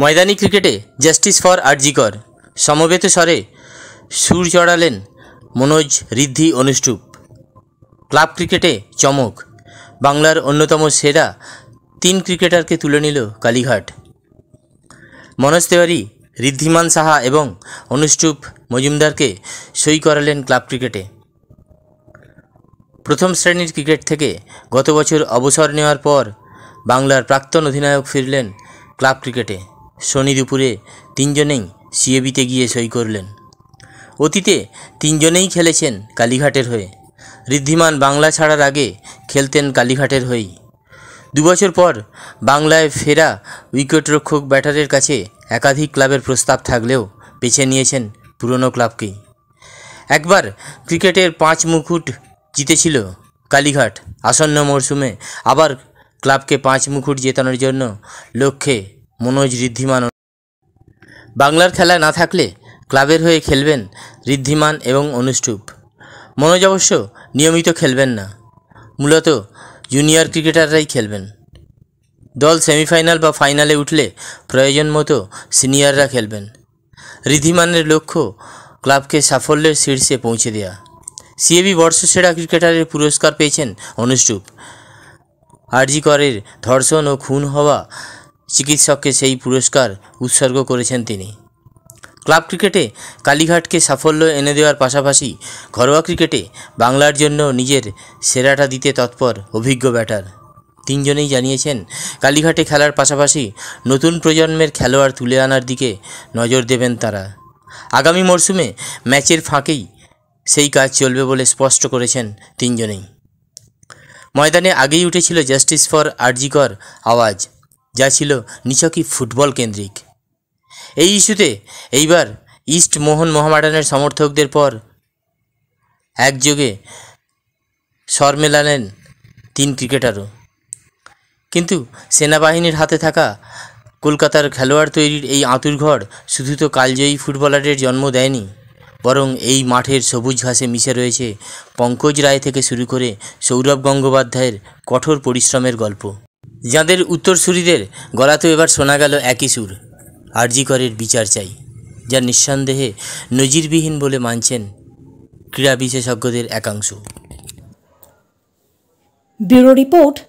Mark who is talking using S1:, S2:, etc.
S1: ময়দানি ক্রিকেটে justice for RG Kar সমবেত স্বরে সুর চড়ালেন মনোজ ঋদ্ধি অনুষ্টুপ ক্লাব ক্রিকেটে চমক বাংলার অন্যতম সেরা তিন ক্রিকেটারকে তুলে নিল কালীঘাট মনোজ তেওয়ারি ঋদ্ধিমান সাহা এবং অনুষ্টুপ মজুমদারকে সই করালেন ক্লাব ক্রিকেটে প্রথম শ্রেণীর ক্রিকেট থেকে গত বছর অবসর নেওয়ার পর বাংলার প্রাক্তন অধিনায়ক ফিরলেন ক্লাব ক্রিকেটে শনি দুপুরে তিনজনেই সিএবিতে গিয়ে সই করলেন অতীতে তিনজনেই খেলেছেন কালীঘাটের হয়ে ঋদ্ধিমান বাংলা ছাড়ার আগে খেলতেন কালীঘাটের হয়েই দুবছর পর বাংলায় ফেরা উইকেটরক্ষক ব্যাটারের কাছে একাধিক ক্লাবের প্রস্তাব থাকলেও বেছে নিয়েছেন পুরনো ক্লাবকেই একবার ক্রিকেটের পাঁচ মুকুট জিতেছিল কালীঘাট আসন্ন মরশুমে আবার ক্লাবকে পাঁচ মুকুট জেতানোর জন্য লক্ষ্যে মনোজ ঋদ্ধিমান বাংলার খেলায় না থাকলে ক্লাবের হয়ে খেলবেন ঋদ্ধিমান এবং অনুষ্টুপ মনোজ অবশ্য নিয়মিত খেলবেন না মূলত জুনিয়র ক্রিকেটাররাই খেলবেন দল সেমিফাইনাল বা ফাইনালে উঠলে প্রয়োজন মতো সিনিয়ররা খেলবেন ঋদ্ধিমানের লক্ষ্য ক্লাবকে সাফল্যের শীর্ষে পৌঁছে দেওয়া সিএবি বর্ষসেরা ক্রিকেটারের পুরস্কার পেয়েছেন অনুষ্টুপ আরজি করের ধর্ষণ ও খুন হওয়া চিকিৎসককে সেই পুরস্কার উৎসর্গ করেছেন তিনি ক্লাব ক্রিকেটে কালীঘাটকে সাফল্য এনে দেওয়ার পাশাপাশি ঘরোয়া ক্রিকেটে বাংলার জন্য নিজের সেরাটা দিতে তৎপর অভিজ্ঞ ব্যাটার তিনজনেই জানিয়েছেন কালীঘাটে খেলার পাশাপাশি নতুন প্রজন্মের খেলোয়াড় তুলে আনার দিকে নজর দেবেন তারা আগামী মরশুমে ম্যাচের ফাঁকেই সেই কাজ চলবে বলে স্পষ্ট করেছেন তিনজনেই ময়দানে আগেই উঠেছিল জাস্টিস ফর আরজিকর আওয়াজ যা ছিল নিছকই ফুটবল কেন্দ্রিক এই ইস্যুতে এইবার ইস্ট মোহন মোহামেডানের সমর্থকদের পর একযোগে স্বর মেলালেন তিন ক্রিকেটারও কিন্তু সেনাবাহিনীর হাতে থাকা কলকাতার খেলোয়াড় তৈরির এই আঁতুরঘর শুধু তো কালজয়ী ফুটবলারের জন্ম দেয়নি বরং এই মাঠের সবুজ ঘাসে মিশে রয়েছে পঙ্কজ রায় থেকে শুরু করে সৌরভ গঙ্গোপাধ্যায়ের কঠোর পরিশ্রমের গল্প যাঁদের উত্তরসূরিদের গলাতেও এবার শোনা গেল একই সুর আরজিকরের বিচার চাই যা নিঃসন্দেহে নজিরবিহীন বলে মানছেন ক্রীড়া বিশেষজ্ঞদের একাংশ ব্যুরো রিপোর্ট